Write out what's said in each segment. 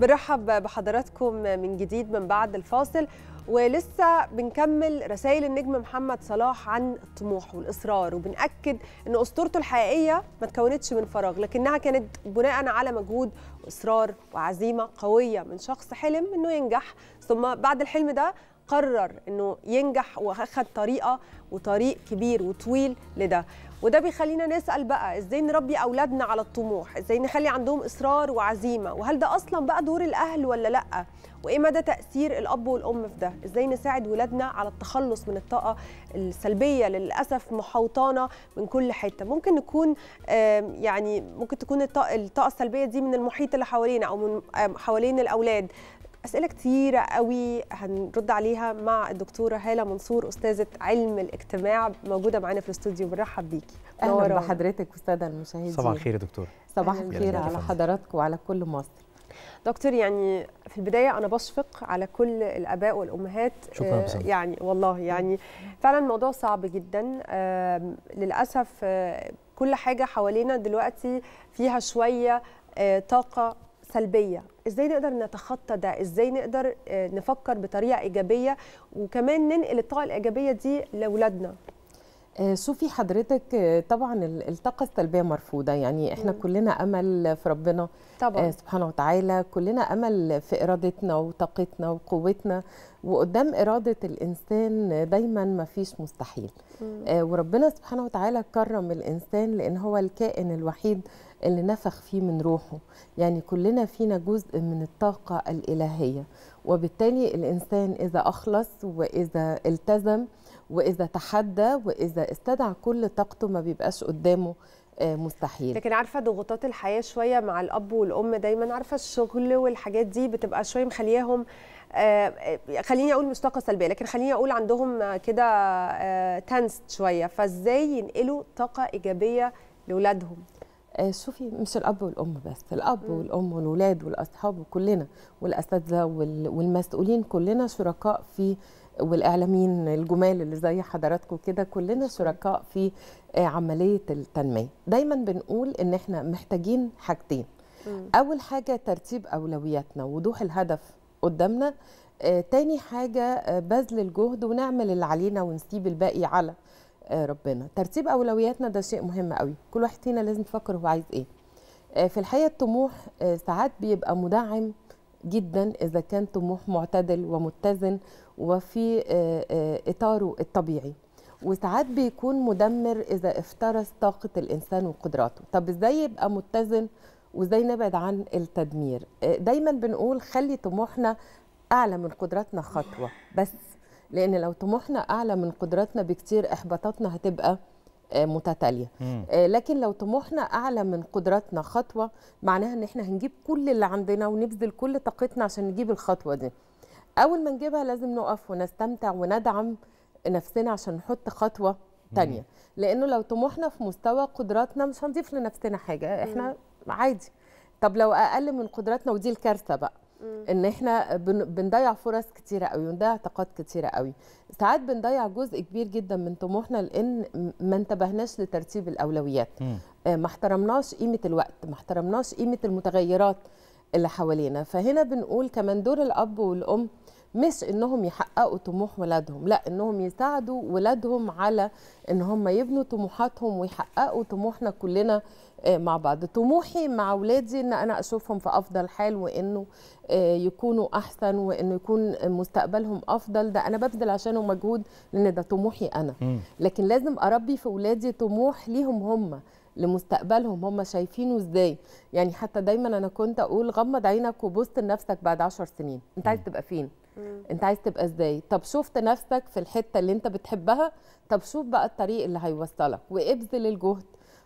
بنرحب بحضراتكم من جديد من بعد الفاصل ولسه بنكمل رسائل النجم محمد صلاح عن الطموح والاصرار وبناكد ان اسطورته الحقيقيه ما تكونتش من فراغ لكنها كانت بناء على مجهود واصرار وعزيمه قويه من شخص حلم انه ينجح ثم بعد الحلم ده قرر انه ينجح واخد طريقه وطريق كبير وطويل لده وده بيخلينا نسال بقى ازاي نربي اولادنا على الطموح ازاي نخلي عندهم اصرار وعزيمه وهل ده اصلا بقى دور الاهل ولا لا وايه مدى تاثير الاب والام في ده ازاي نساعد ولادنا على التخلص من الطاقه السلبيه للاسف محوطانا من كل حته ممكن نكون يعني ممكن تكون الطاقه السلبيه دي من المحيط اللي حوالينا او من حوالين الاولاد اسئله كتيره قوي هنرد عليها مع الدكتوره هاله منصور استاذه علم الاجتماع موجوده معانا في الاستوديو بنرحب بيكي اهلا بحضرتك والساده المشاهدين صباح الخير يا دكتور صباح الخير على حضراتكم وعلى كل مصر دكتور يعني في البدايه انا بشفق على كل الاباء والامهات شكرا آه، يعني والله يعني فعلا الموضوع صعب جدا للاسف آه، كل حاجه حوالينا دلوقتي فيها شويه آه، طاقه سلبيه ازاي نقدر نتخطى ده ازاي نقدر آه، نفكر بطريقه ايجابيه وكمان ننقل الطاقه الايجابيه دي لاولادنا آه، شوفي حضرتك آه، طبعا الطاقه السلبيه مرفوضه يعني احنا مم. كلنا امل في ربنا طبعا. آه، سبحانه وتعالى كلنا امل في ارادتنا وطاقتنا وقوتنا وقدام اراده الانسان دايما ما فيش مستحيل مم. وربنا سبحانه وتعالى كرم الانسان لان هو الكائن الوحيد اللي نفخ فيه من روحه يعني كلنا فينا جزء من الطاقه الالهيه وبالتالي الانسان اذا اخلص واذا التزم واذا تحدى واذا استدعى كل طاقته ما بيبقاش قدامه آه، مستحيل لكن عارفه ضغوطات الحياه شويه مع الاب والام دايما عارفه الشغل والحاجات دي بتبقى شويه مخلياهم آه، خليني اقول مش طاقه سلبيه لكن خليني اقول عندهم كده تنس آه، شويه فازاي ينقلوا طاقه ايجابيه لاولادهم شوفي مش الاب والام بس الاب م. والام والولاد والاصحاب وكلنا والاساتذه والمسؤولين كلنا شركاء في والاعلاميين الجمال اللي زي حضراتكم كده كلنا شركاء في آه، عمليه التنميه دايما بنقول ان احنا محتاجين حاجتين اول حاجه ترتيب اولوياتنا ووضوح الهدف قدامنا آه، تاني حاجه آه، بذل الجهد ونعمل اللي علينا ونسيب الباقي على ربنا ترتيب اولوياتنا ده شيء مهم قوي كل واحد فينا لازم يفكر هو عايز ايه في الحقيقه الطموح ساعات بيبقى مدعم جدا اذا كان طموح معتدل ومتزن وفي آه، آه، اطاره الطبيعي وساعات بيكون مدمر اذا افترس طاقه الانسان وقدراته طب ازاي يبقى متزن وازاي نبعد عن التدمير آه، دايما بنقول خلي طموحنا اعلى من قدراتنا خطوه بس لان لو طموحنا اعلى من قدراتنا بكتير احباطاتنا هتبقى آه، متتاليه آه، لكن لو طموحنا اعلى من قدراتنا خطوه معناها ان احنا هنجيب كل اللي عندنا ونبذل كل طاقتنا عشان نجيب الخطوه دي اول ما نجيبها لازم نقف ونستمتع وندعم نفسنا عشان نحط خطوه تانية لانه لو طموحنا في مستوى قدراتنا مش هنضيف لنفسنا حاجه احنا عادي طب لو اقل من قدراتنا ودي الكارثه بقى ان احنا بنضيع فرص كتيره قوي ونضيع طاقات كتيره قوي ساعات بنضيع جزء كبير جدا من طموحنا لان ما انتبهناش لترتيب الاولويات آه، ما احترمناش قيمه الوقت ما احترمناش قيمه المتغيرات اللي حوالينا فهنا بنقول كمان دور الاب والام مش انهم يحققوا طموح ولادهم لا انهم يساعدوا ولادهم على ان هم يبنوا طموحاتهم ويحققوا طموحنا كلنا آه، مع بعض طموحي مع ولادي ان انا اشوفهم في افضل حال وانه آه، يكونوا احسن وانه يكون مستقبلهم افضل ده انا ببذل عشانه مجهود لان ده طموحي انا لكن لازم اربي في ولادي طموح ليهم هم لمستقبلهم هم شايفينه ازاي يعني حتى دايما انا كنت اقول غمض عينك وبص لنفسك بعد عشر سنين انت عايز تبقى فين انت عايز تبقى ازاي طب شفت نفسك في الحته اللي انت بتحبها طب شوف بقى الطريق اللي هيوصلك وابذل الجهد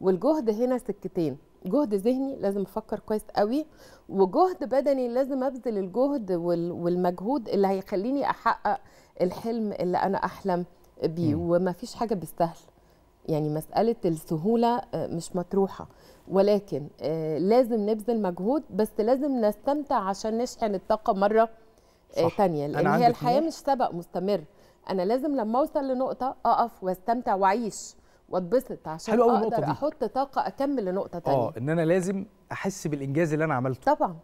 والجهد هنا سكتين جهد ذهني لازم افكر كويس قوي وجهد بدني لازم ابذل الجهد والمجهود اللي هيخليني احقق الحلم اللي انا احلم بيه ومفيش حاجه بالسهل يعني مساله السهوله آه، مش مطروحه ولكن آه، لازم نبذل مجهود بس لازم نستمتع عشان نشحن الطاقه مره آه، تانية لان هي الحياه مش سبق مستمر انا لازم لما اوصل لنقطه اقف واستمتع واعيش واتبسط عشان حلو اقدر دي. احط طاقه اكمل لنقطه آه، تانية اه ان انا لازم احس بالانجاز اللي انا عملته طبعا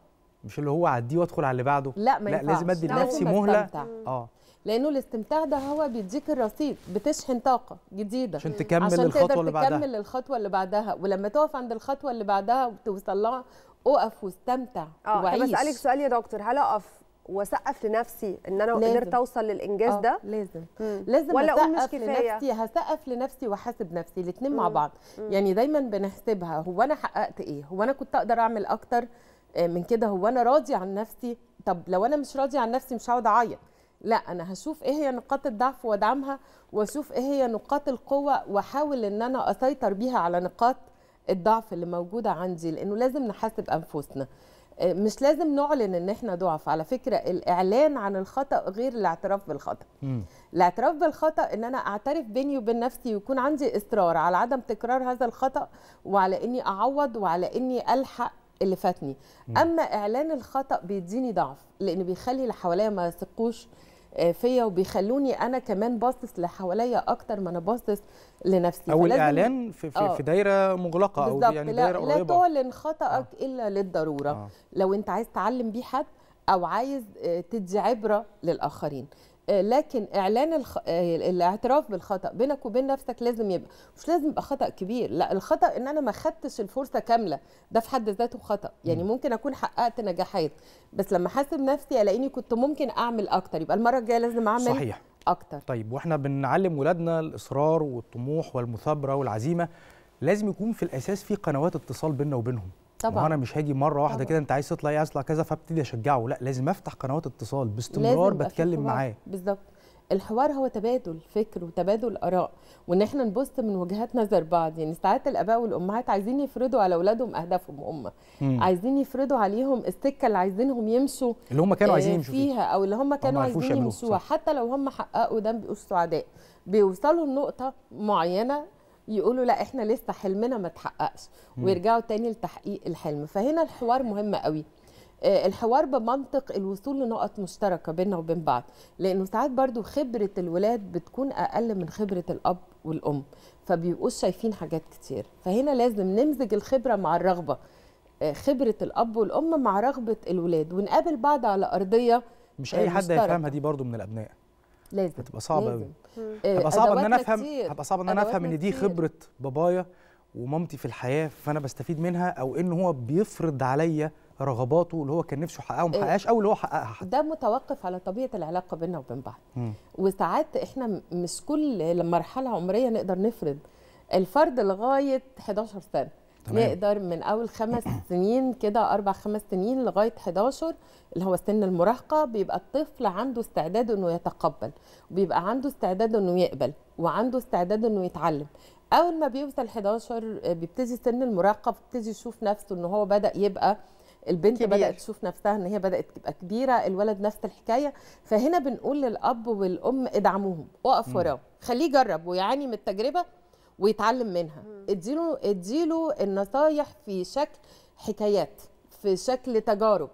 مش اللي هو اعديه وادخل على اللي بعده لا ما لا ينفعش. لازم ادي لنفسي مهله اه لانه الاستمتاع ده هو بيديك الرصيد بتشحن طاقه جديده عشان تكمل عشان الخطوه اللي بعدها تكمل الخطوه اللي بعدها ولما تقف عند الخطوه اللي بعدها وتوصل لها اقف واستمتع آه. وعيش بسالك سؤال يا دكتور هل اقف واسقف لنفسي ان انا قدرت اوصل للانجاز آه، ده لازم مم. لازم ولا اقول مش كفايه لنفسي هسقف لنفسي واحاسب نفسي الاثنين مع بعض مم. يعني دايما بنحسبها هو انا حققت ايه هو انا كنت اقدر اعمل اكتر آه، من كده هو انا راضي عن نفسي طب لو انا مش راضي عن نفسي مش هقعد اعيط لا انا هشوف ايه هي نقاط الضعف وادعمها واشوف ايه هي نقاط القوه واحاول ان انا اسيطر بيها على نقاط الضعف اللي موجوده عندي لانه لازم نحاسب انفسنا آه، مش لازم نعلن ان احنا ضعف على فكره الاعلان عن الخطا غير الاعتراف بالخطا م. الاعتراف بالخطا ان انا اعترف بيني وبين نفسي ويكون عندي اصرار على عدم تكرار هذا الخطا وعلى اني اعوض وعلى اني الحق اللي فاتني م. اما اعلان الخطا بيديني ضعف لان بيخلي اللي حواليا ما يثقوش آه، فيا وبيخلوني انا كمان باصص لحواليا اكتر ما انا باصص لنفسي او الاعلان في, في, آه في دايره مغلقه او يعني لا دايره لا قريبه لا تعلن خطأك آه. الا للضروره آه. لو انت عايز تعلم بيه حد او عايز آه، تدي عبره للاخرين آه، لكن اعلان الخ... آه، الاعتراف بالخطا بينك وبين نفسك لازم يبقى مش لازم يبقى خطا كبير لا الخطا ان انا ما خدتش الفرصه كامله ده في حد ذاته خطا يعني ممكن اكون حققت نجاحات بس لما حاسب نفسي الاقيني كنت ممكن اعمل اكتر يبقى المره الجايه لازم اعمل صحيح اكتر طيب واحنا بنعلم ولادنا الاصرار والطموح والمثابره والعزيمه لازم يكون في الاساس في قنوات اتصال بيننا وبينهم طبعا انا مش هاجي مره واحده كده انت عايز تطلع ايه عايز كذا فابتدي اشجعه لا لازم افتح قنوات اتصال باستمرار بتكلم معاه بالظبط الحوار هو تبادل فكر وتبادل اراء وان احنا نبص من وجهات نظر بعض يعني ساعات الاباء والامهات عايزين يفرضوا على اولادهم اهدافهم هم عايزين يفرضوا عليهم السكه اللي عايزينهم يمشوا اللي هم كانوا آه، عايزين يمشوا فيها او اللي هم كانوا عايزين يمشوها حتى لو هم حققوا ده بيبقوا سعداء بيوصلوا لنقطه معينه يقولوا لا احنا لسه حلمنا ما اتحققش ويرجعوا تاني لتحقيق الحلم فهنا الحوار مهم قوي آه، الحوار بمنطق الوصول لنقط مشتركه بيننا وبين بعض لانه ساعات برضو خبره الولاد بتكون اقل من خبره الاب والام فبيبقوا شايفين حاجات كتير فهنا لازم نمزج الخبره مع الرغبه آه، خبره الاب والام مع رغبه الولاد ونقابل بعض على ارضيه مش اي حد هيفهمها دي برضو من الابناء لازم هتبقى صعبه قوي آه، هتبقى صعبه ان انا افهم هتبقى صعبه ان انا افهم ان دي خبره بابايا ومامتي في الحياه فانا بستفيد منها او ان هو بيفرض عليا رغباته اللي هو كان نفسه يحققها وما آه. حققهاش او اللي هو حققها حتى. ده متوقف على طبيعه العلاقه بيننا وبين بعض وساعات احنا مش كل مرحله عمريه نقدر نفرض الفرد لغايه 11 سنه تمام. نقدر من اول خمس سنين كده اربع خمس سنين لغايه 11 اللي هو سن المراهقه بيبقى الطفل عنده استعداد انه يتقبل وبيبقى عنده استعداد انه يقبل وعنده استعداد انه يتعلم اول ما بيوصل 11 آه، بيبتدي سن المراهقه بيبتدي يشوف نفسه ان هو بدا يبقى البنت كبير. بدات تشوف نفسها ان هي بدات تبقى كبيره الولد نفس الحكايه فهنا بنقول للاب والام ادعموهم وقف وراه خليه يجرب ويعاني من التجربه ويتعلم منها اديله اديله النصايح في شكل حكايات في شكل تجارب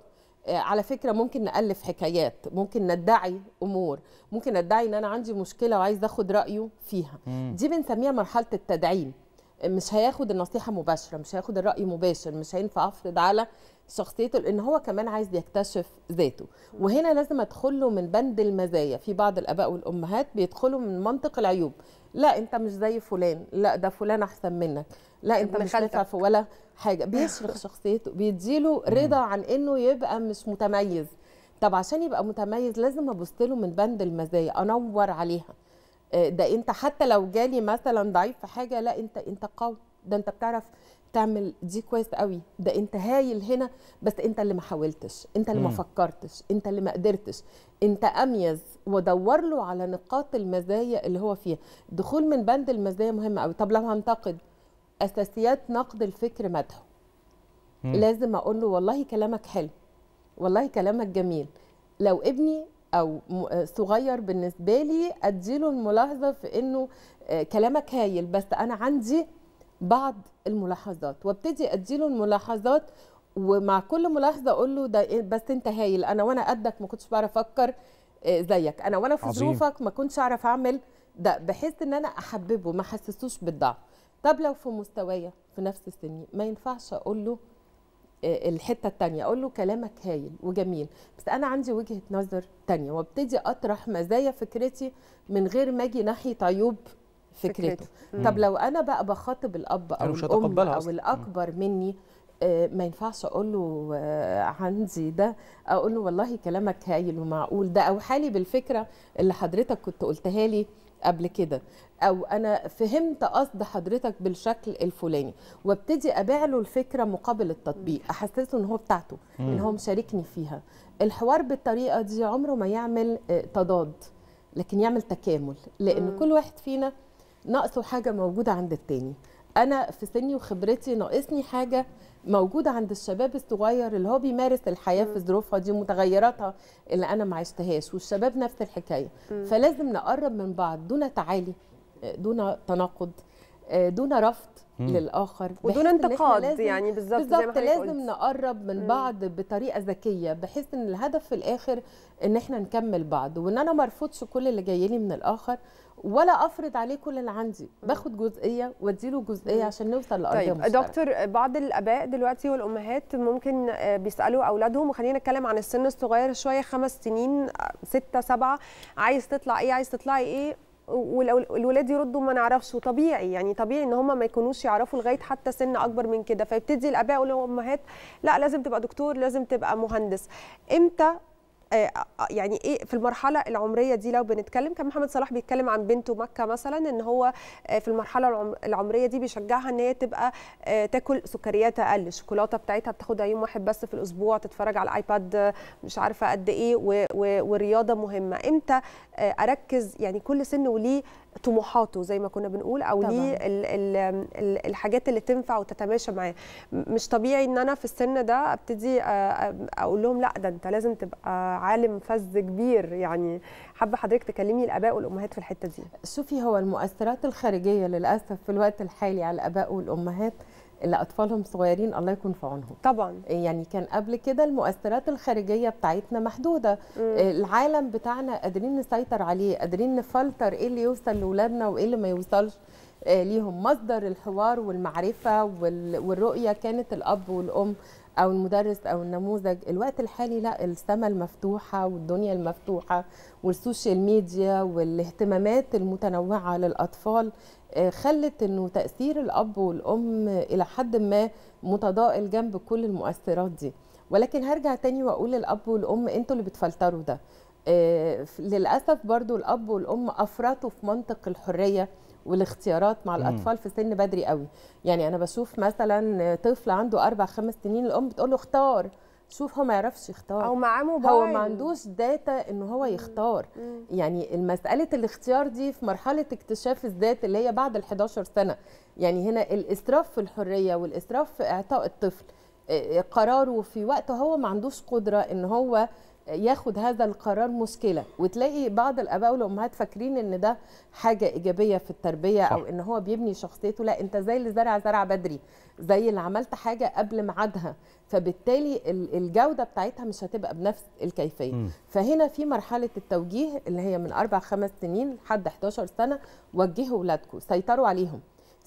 آه، على فكره ممكن نالف حكايات ممكن ندعي امور ممكن ادعي ان انا عندي مشكله وعايز اخد رايه فيها مم. دي بنسميها مرحله التدعيم مش هياخد النصيحه مباشره مش هياخد الراي مباشر مش هينفع افرض على شخصيته لان هو كمان عايز يكتشف ذاته وهنا لازم ادخل له من بند المزايا في بعض الاباء والامهات بيدخلوا من منطق العيوب لا انت مش زي فلان لا ده فلان احسن منك لا انت مش نافع ولا حاجه بيشرخ شخصيته بيديله رضا عن انه يبقى مش متميز طب عشان يبقى متميز لازم ابص له من بند المزايا انور عليها آه، ده انت حتى لو جالي مثلا ضعيف في حاجه لا انت انت قوي ده انت بتعرف تعمل دي كويس قوي ده انت هايل هنا بس انت اللي ما حاولتش انت اللي ما فكرتش انت اللي ما قدرتش انت اميز ودور له على نقاط المزايا اللي هو فيها دخول من بند المزايا مهم قوي طب لو هنتقد اساسيات نقد الفكر مدحه لازم اقول له والله كلامك حلو والله كلامك جميل لو ابني او صغير بالنسبه لي اديله الملاحظه في انه آه، كلامك هايل بس انا عندي بعض الملاحظات وابتدي اديله الملاحظات ومع كل ملاحظه اقول له ده إيه، بس انت هايل انا وانا قدك ما كنتش بعرف افكر آه، زيك انا وانا في ظروفك ما كنتش اعرف اعمل ده بحيث ان انا احببه ما احسسوش بالضعف طب لو في مستوايا في نفس سني ما ينفعش اقول له آه، الحته الثانيه اقول له كلامك هايل وجميل بس انا عندي وجهه نظر ثانيه وابتدي اطرح مزايا فكرتي من غير ما اجي ناحيه عيوب فكرته طب لو انا بقى بخاطب الاب او الام او أصلاً. الاكبر مني آه، ما ينفعش اقول له آه، عندي ده اقول له والله كلامك هايل ومعقول ده او حالي بالفكره اللي حضرتك كنت قلتها لي قبل كده او انا فهمت قصد حضرتك بالشكل الفلاني وابتدي ابيع له الفكره مقابل التطبيق احسسه ان هو بتاعته ان هو مشاركني فيها الحوار بالطريقه دي عمره ما يعمل آه، تضاد لكن يعمل تكامل لان كل واحد فينا ناقصه حاجه موجوده عند التاني انا في سني وخبرتي ناقصني حاجه موجوده عند الشباب الصغير اللي هو بيمارس الحياه م. في ظروفها دي ومتغيراتها اللي انا ما عشتهاش والشباب نفس الحكايه م. فلازم نقرب من بعض دون تعالي دون تناقض آه، دون رفض للاخر ودون انتقاد لازم يعني بالظبط بالظبط لازم نقرب من بعض بطريقه ذكيه بحيث ان الهدف في الاخر ان احنا نكمل بعض وان انا ما ارفضش كل اللي جاي لي من الاخر ولا افرض عليه كل اللي عندي باخد جزئيه واديله جزئيه عشان نوصل لارض طيب مشترك. دكتور بعض الاباء دلوقتي والامهات ممكن آه، بيسالوا اولادهم وخلينا نتكلم عن السن الصغير شويه خمس سنين آه، سته سبعه عايز تطلع ايه عايز تطلعي ايه والولاد يردوا ما نعرفش وطبيعي يعني طبيعي ان هم ما يكونوش يعرفوا لغايه حتى سن اكبر من كده فيبتدي الاباء والامهات لا لازم تبقى دكتور لازم تبقى مهندس امتى آه، آه، يعني ايه في المرحله العمريه دي لو بنتكلم كان محمد صلاح بيتكلم عن بنته مكه مثلا ان هو آه، في المرحله العمريه دي بيشجعها ان هي تبقى تاكل سكريات اقل الشوكولاته بتاعتها بتاخدها يوم واحد بس في الاسبوع تتفرج على الايباد مش عارفه قد ايه والرياضه مهمه امتى اركز يعني كل سن وليه طموحاته زي ما كنا بنقول او ليه الحاجات اللي تنفع وتتماشى معاه مش طبيعي ان انا في السن ده ابتدي آه، آه، اقول لهم لا ده انت لازم تبقى عالم فذ كبير يعني حابه حضرتك تكلمي الاباء والامهات في الحته دي شوفي هو المؤثرات الخارجيه للاسف في الوقت الحالي على الاباء والامهات اللي اطفالهم صغيرين الله يكون في عونهم طبعا إيه، يعني كان قبل كده المؤثرات الخارجيه بتاعتنا محدوده مم. إيه، العالم بتاعنا قادرين نسيطر عليه قادرين نفلتر ايه اللي يوصل لاولادنا وايه اللي ما يوصلش إيه، ليهم مصدر الحوار والمعرفه والرؤيه كانت الاب والام او المدرس او النموذج الوقت الحالي لا السماء المفتوحه والدنيا المفتوحه والسوشيال ميديا والاهتمامات المتنوعه للاطفال آه، خلت انه تاثير الاب والام الى حد ما متضائل جنب كل المؤثرات دي ولكن هرجع تاني واقول للاب والام انتوا اللي بتفلتروا ده آه، للاسف برضو الاب والام افرطوا في منطق الحريه والاختيارات مع الاطفال في سن بدري قوي يعني انا بشوف مثلا طفل عنده اربع خمس سنين الام بتقول له اختار شوف هو ما يعرفش يختار او معاه موبايل هو ما عندوش داتا ان هو يختار مم. يعني مساله الاختيار دي في مرحله اكتشاف الذات اللي هي بعد ال 11 سنه يعني هنا الاسراف في الحريه والاسراف في اعطاء الطفل آه، قراره في وقت هو ما عندوش قدره ان هو ياخد هذا القرار مشكله وتلاقي بعض الاباء والامهات فاكرين ان ده حاجه ايجابيه في التربيه صح. او ان هو بيبني شخصيته لا انت زي اللي زرع زرع بدري زي اللي عملت حاجه قبل ميعادها فبالتالي الجوده بتاعتها مش هتبقى بنفس الكيفيه م. فهنا في مرحله التوجيه اللي هي من اربع خمس سنين لحد 11 سنه وجهوا اولادكم سيطروا عليهم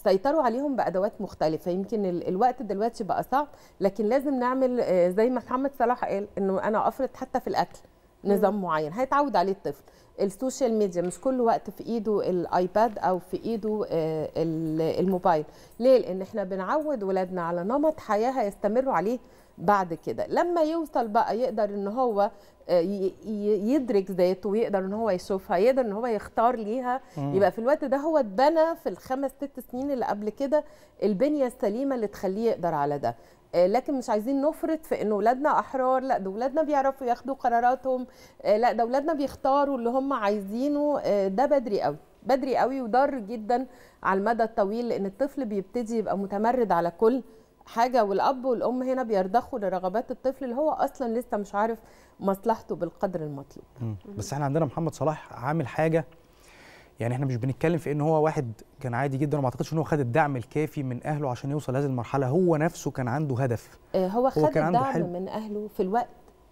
سيطروا عليهم بادوات مختلفه يمكن الوقت دلوقتي بقى صعب لكن لازم نعمل آه، زي ما محمد صلاح قال انه انا افرض حتى في الاكل نظام معين هيتعود عليه الطفل السوشيال ميديا مش كل وقت في ايده الايباد او في ايده آه، الموبايل ليه لان احنا بنعود ولادنا على نمط حياه هيستمروا عليه بعد كده لما يوصل بقى يقدر ان هو آه، يدرك ذاته ويقدر ان هو يشوفها يقدر ان هو يختار ليها مم. يبقى في الوقت ده هو اتبنى في الخمس ست سنين اللي قبل كده البنيه السليمه اللي تخليه يقدر على ده آه، لكن مش عايزين نفرط في ان اولادنا احرار لا ده اولادنا بيعرفوا ياخدوا قراراتهم آه، لا ده اولادنا بيختاروا اللي هم عايزينه آه، ده بدري قوي بدري قوي وضار جدا على المدى الطويل لان الطفل بيبتدي يبقى متمرد على كل حاجه والاب والام هنا بيرضخوا لرغبات الطفل اللي هو اصلا لسه مش عارف مصلحته بالقدر المطلوب بس احنا عندنا محمد صلاح عامل حاجه يعني احنا مش بنتكلم في ان هو واحد كان عادي جدا وما اعتقدش ان هو خد الدعم الكافي من اهله عشان يوصل لهذه المرحله هو نفسه كان عنده هدف آه، هو خد هو كان الدعم عنده من اهله في الوقت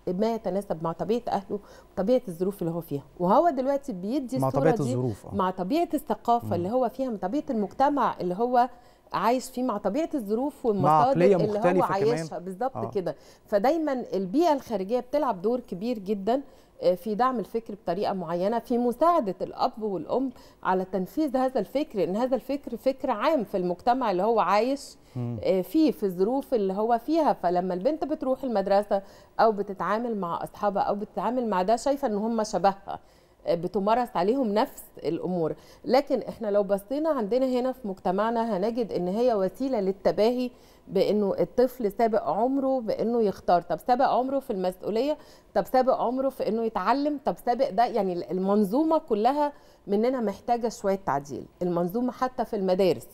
ما يتناسب مع طبيعه اهله وطبيعه الظروف اللي هو فيها وهو دلوقتي بيدي مع طبيعه الظروف آه. مع طبيعه الثقافه م. اللي هو فيها مع طبيعه المجتمع اللي هو عايش فيه مع طبيعه الظروف والمصادر اللي هو عايشها بالظبط آه. كده فدايما البيئه الخارجيه بتلعب دور كبير جدا في دعم الفكر بطريقه معينه في مساعده الاب والام على تنفيذ هذا الفكر ان هذا الفكر فكر عام في المجتمع اللي هو عايش آه، فيه في الظروف اللي هو فيها فلما البنت بتروح المدرسه او بتتعامل مع اصحابها او بتتعامل مع ده شايفه ان هم شبهها بتمارس عليهم نفس الامور لكن احنا لو بصينا عندنا هنا في مجتمعنا هنجد ان هي وسيله للتباهي بانه الطفل سابق عمره بانه يختار طب سابق عمره في المسؤوليه طب سابق عمره في انه يتعلم طب سابق ده يعني المنظومه كلها مننا محتاجه شويه تعديل المنظومه حتى في المدارس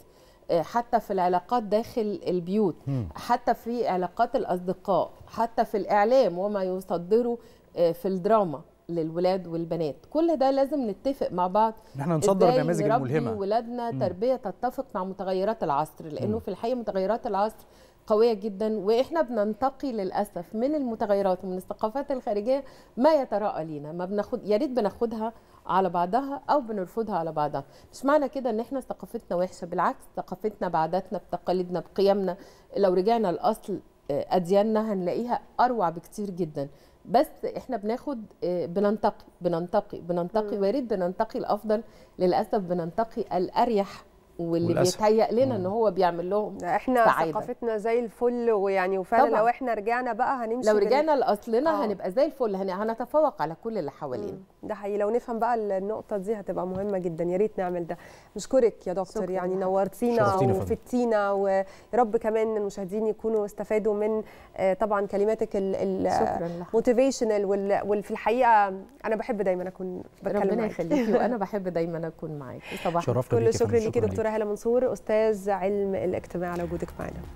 آه، حتى في العلاقات داخل البيوت حتى في علاقات الاصدقاء حتى في الاعلام وما يصدره آه، في الدراما للولاد والبنات كل ده لازم نتفق مع بعض ان احنا نصدر نماذج الملهمه ولادنا تربيه تتفق مع متغيرات العصر لانه م. في الحقيقه متغيرات العصر قويه جدا واحنا بننتقي للاسف من المتغيرات ومن الثقافات الخارجيه ما يتراءى لينا ما بناخد يا ريت بناخدها على بعضها او بنرفضها على بعضها مش معنى كده ان احنا ثقافتنا وحشه بالعكس ثقافتنا بعاداتنا بتقاليدنا بقيمنا لو رجعنا الاصل آه، ادياننا هنلاقيها اروع بكتير جدا بس احنا بناخد آه، بننتقي بننتقي بننتقي وارد بننتقي الافضل للاسف بننتقي الاريح واللي بيتهيأ لنا ان هو بيعمل لهم احنا سعادة. ثقافتنا زي الفل ويعني وفعلا طبعا. لو احنا رجعنا بقى هنمشي لو رجعنا بال... لاصلنا آه. هنبقى زي الفل هن... هنتفوق على كل اللي حوالينا ده حقيقي لو نفهم بقى النقطه دي هتبقى مهمه جدا يا ريت نعمل ده نشكرك يا دكتور شكرا. يعني نورتينا وفتينا ويا رب كمان المشاهدين يكونوا استفادوا من آه، طبعا كلماتك الموتيفيشنال وال... في الحقيقه انا بحب دايما اكون بتكلم ربنا يخليكي وانا بحب دايما اكون معاكي صباح كل شكر ليكي دكتوره دكتوره هاله منصور استاذ علم الاجتماع على وجودك معنا